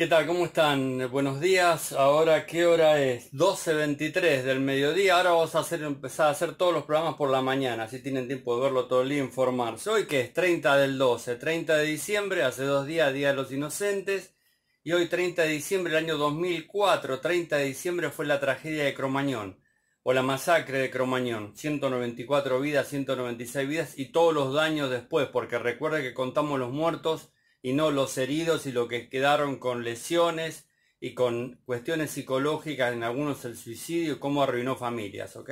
¿Qué tal? ¿Cómo están? Buenos días. Ahora, ¿qué hora es? 12.23 del mediodía. Ahora vamos a hacer, empezar a hacer todos los programas por la mañana. Así tienen tiempo de verlo todo el día informarse. Hoy que es 30 del 12, 30 de diciembre, hace dos días, Día de los Inocentes. Y hoy 30 de diciembre el año 2004, 30 de diciembre fue la tragedia de Cromañón. O la masacre de Cromañón. 194 vidas, 196 vidas y todos los daños después. Porque recuerda que contamos los muertos y no los heridos y lo que quedaron con lesiones y con cuestiones psicológicas, en algunos el suicidio y cómo arruinó familias, ¿ok?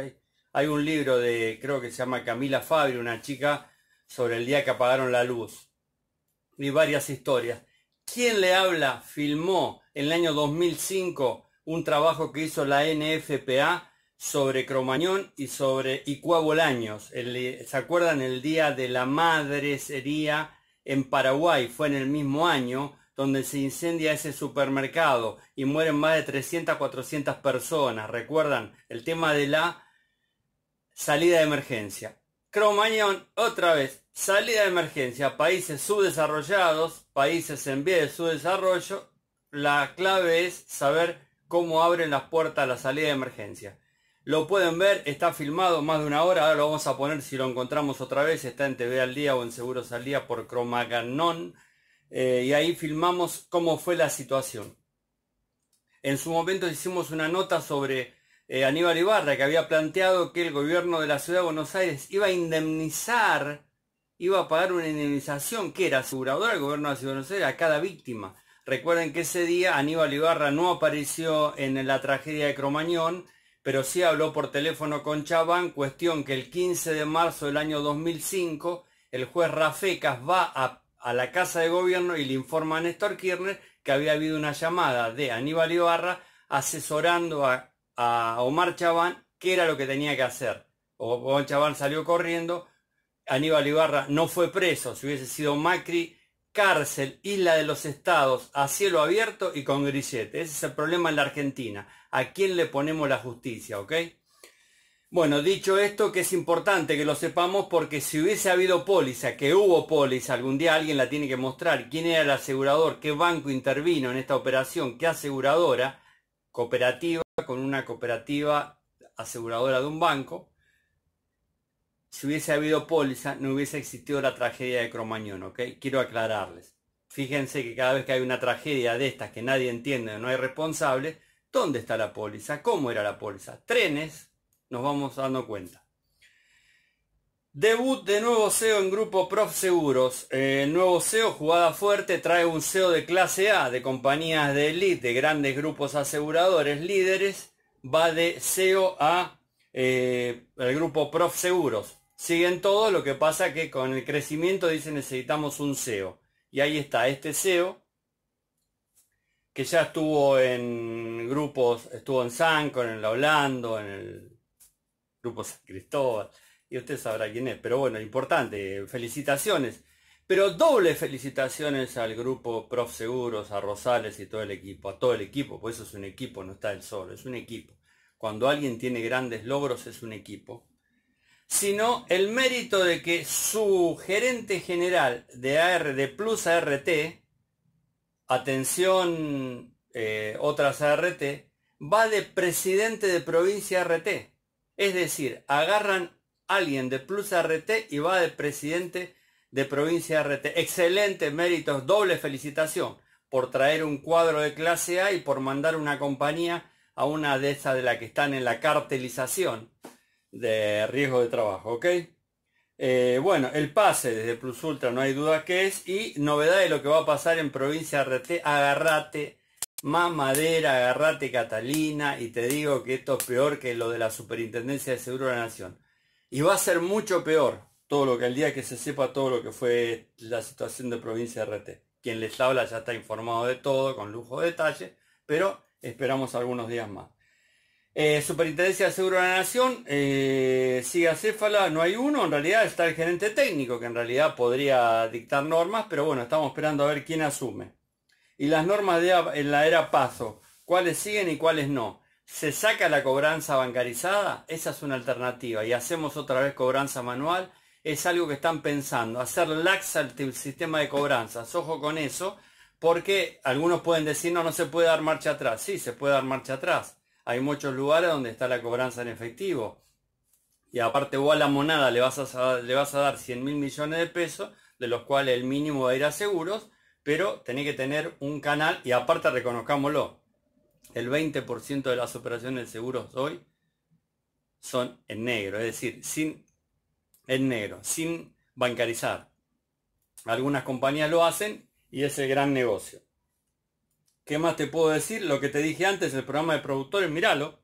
Hay un libro de, creo que se llama Camila Fabri, una chica, sobre el día que apagaron la luz. Y varias historias. ¿Quién le habla? Filmó en el año 2005 un trabajo que hizo la NFPA sobre Cromañón y sobre Icuabolaños. ¿Se acuerdan el día de la madre sería en Paraguay fue en el mismo año donde se incendia ese supermercado y mueren más de 300, 400 personas. Recuerdan el tema de la salida de emergencia. Cromañón, otra vez, salida de emergencia, países subdesarrollados, países en vía de subdesarrollo. La clave es saber cómo abren las puertas a la salida de emergencia. Lo pueden ver, está filmado más de una hora, ahora lo vamos a poner si lo encontramos otra vez, está en TV al día o en Seguros al día por Cromaganón. Eh, y ahí filmamos cómo fue la situación. En su momento hicimos una nota sobre eh, Aníbal Ibarra, que había planteado que el gobierno de la ciudad de Buenos Aires iba a indemnizar, iba a pagar una indemnización que era aseguradora del gobierno de la ciudad de Buenos Aires a cada víctima. Recuerden que ese día Aníbal Ibarra no apareció en la tragedia de Cromañón, pero sí habló por teléfono con Chabán, cuestión que el 15 de marzo del año 2005 el juez Rafecas va a, la Casa de Gobierno y le informa a Néstor Kirchner que había habido una llamada de Aníbal Ibarra asesorando a, a Omar Chabán qué era lo que tenía que hacer. Omar Chabán salió corriendo, Aníbal Ibarra no fue preso, si hubiese sido Macri cárcel, isla de los estados, a cielo abierto y con grillete. Ese es el problema en la Argentina. ¿A quién le ponemos la justicia, ok? Bueno, dicho esto, que es importante que lo sepamos porque si hubiese habido póliza, que hubo póliza, algún día alguien la tiene que mostrar, quién era el asegurador, qué banco intervino en esta operación, qué aseguradora, cooperativa, con una cooperativa aseguradora de un banco, si hubiese habido póliza, no hubiese existido la tragedia de Cromañón, ¿ok? Quiero aclararles. Fíjense que cada vez que hay una tragedia de estas que nadie entiende, no hay responsable, ¿dónde está la póliza? ¿Cómo era la póliza? Trenes, nos vamos dando cuenta. Debut de nuevo CEO en Grupo Prof Seguros. Eh, nuevo CEO, jugada fuerte, trae un CEO de clase A, de compañías de elite, de grandes grupos aseguradores, líderes. Va de CEO a eh, el grupo Prof Seguros. Siguen todo, lo que pasa que con el crecimiento dicen necesitamos un SEO. Y ahí está, este SEO, que ya estuvo en grupos, estuvo en Sanco, en el Hablando, en el grupo San Cristóbal, y usted sabrá quién es, pero bueno, importante, felicitaciones. Pero doble felicitaciones al grupo Prof Seguros, a Rosales y todo el equipo, a todo el equipo, por eso es un equipo, no está el solo, es un equipo cuando alguien tiene grandes logros es un equipo, sino el mérito de que su gerente general de AR, de Plus ART, atención eh, otras ART, va de presidente de provincia RT, Es decir, agarran a alguien de Plus ART y va de presidente de provincia RT. Excelente mérito, doble felicitación por traer un cuadro de clase A y por mandar una compañía a una de esas de las que están en la cartelización de riesgo de trabajo, ¿ok? Eh, bueno, el pase desde Plus Ultra no hay duda que es y novedad de lo que va a pasar en provincia RT, Agarrate, más madera, Agarrate Catalina y te digo que esto es peor que lo de la Superintendencia de Seguro de la Nación. Y va a ser mucho peor todo lo que el día que se sepa todo lo que fue la situación de provincia RT. Quien les habla ya está informado de todo con lujo de detalle, pero esperamos algunos días más. Eh, Superintendencia de Seguro de la Nación, eh, sigue acéfala, no hay uno, en realidad está el gerente técnico, que en realidad podría dictar normas, pero bueno, estamos esperando a ver quién asume. Y las normas de, la era paso, cuáles siguen y cuáles no. ¿Se saca la cobranza bancarizada? Esa es una alternativa. Y hacemos otra vez cobranza manual. Es algo que están pensando. Hacer laxa el sistema de cobranzas. Ojo con eso, porque algunos pueden decir, no, no se puede dar marcha atrás. Sí, se puede dar marcha atrás. Hay muchos lugares donde está la cobranza en efectivo. Y aparte vos a la monada le vas a, le vas a dar 100 mil millones de pesos, de los cuales el mínimo va a ir a seguros, pero tenés que tener un canal y aparte reconozcámoslo, el 20% de las operaciones de seguros hoy son en negro, es decir, sin en negro, sin bancarizar. Algunas compañías lo hacen, y es el gran negocio. ¿Qué más te puedo decir? Lo que te dije antes, el programa de productores, míralo.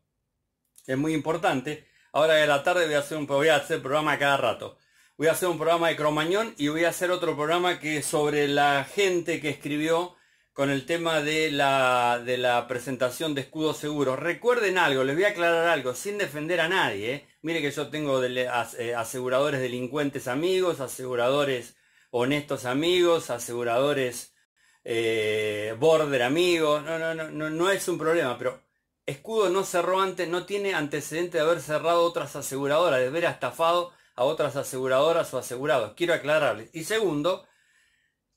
Es muy importante. Ahora de la tarde voy a hacer un voy a hacer programa cada rato. Voy a hacer un programa de Cromañón y voy a hacer otro programa que sobre la gente que escribió con el tema de la, de la presentación de escudos seguros. Recuerden algo, les voy a aclarar algo, sin defender a nadie. ¿eh? Mire que yo tengo eh, eh, aseguradores delincuentes amigos, aseguradores honestos amigos, aseguradores eh, border amigos, no, no, no, no, no es un problema, pero Escudo no cerró antes, no tiene antecedente de haber cerrado otras aseguradoras, de haber estafado a otras aseguradoras o asegurados. Quiero aclararles. Y segundo,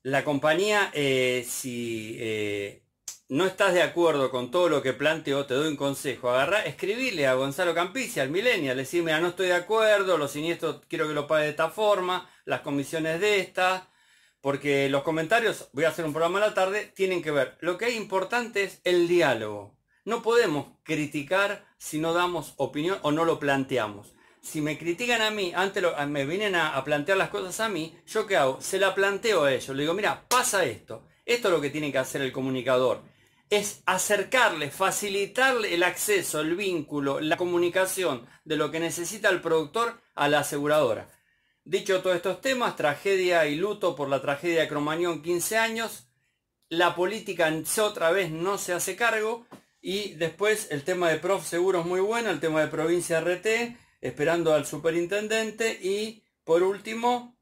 la compañía, eh, si eh, no estás de acuerdo con todo lo que planteo, te doy un consejo. agarra, escribile a Gonzalo Campicia, al Millennial, mira, no estoy de acuerdo, los siniestros quiero que lo pague de esta forma, las comisiones de esta, porque los comentarios, voy a hacer un programa a la tarde, tienen que ver. Lo que es importante es el diálogo. No podemos criticar si no damos opinión o no lo planteamos. Si me critican a mí, antes me vienen a, a plantear las cosas a mí, ¿yo qué hago? Se la planteo a ellos. Le digo, mira, pasa esto. Esto es lo que tiene que hacer el comunicador es acercarle, facilitarle el acceso, el vínculo, la comunicación de lo que necesita el productor a la aseguradora. Dicho todos estos temas, tragedia y luto por la tragedia de Cromañón 15 años, la política otra vez no se hace cargo y después el tema de Prof Seguro es muy bueno, el tema de provincia RT, esperando al superintendente y por último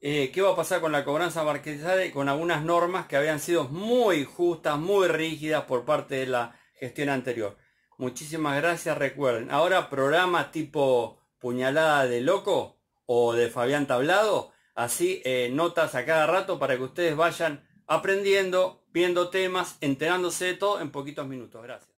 eh, qué va a pasar con la cobranza marquesada y con algunas normas que habían sido muy justas, muy rígidas por parte de la gestión anterior. Muchísimas gracias, recuerden. Ahora programa tipo puñalada de loco o de Fabián Tablado, así eh, notas a cada rato para que ustedes vayan aprendiendo, viendo temas, enterándose de todo en poquitos minutos. Gracias.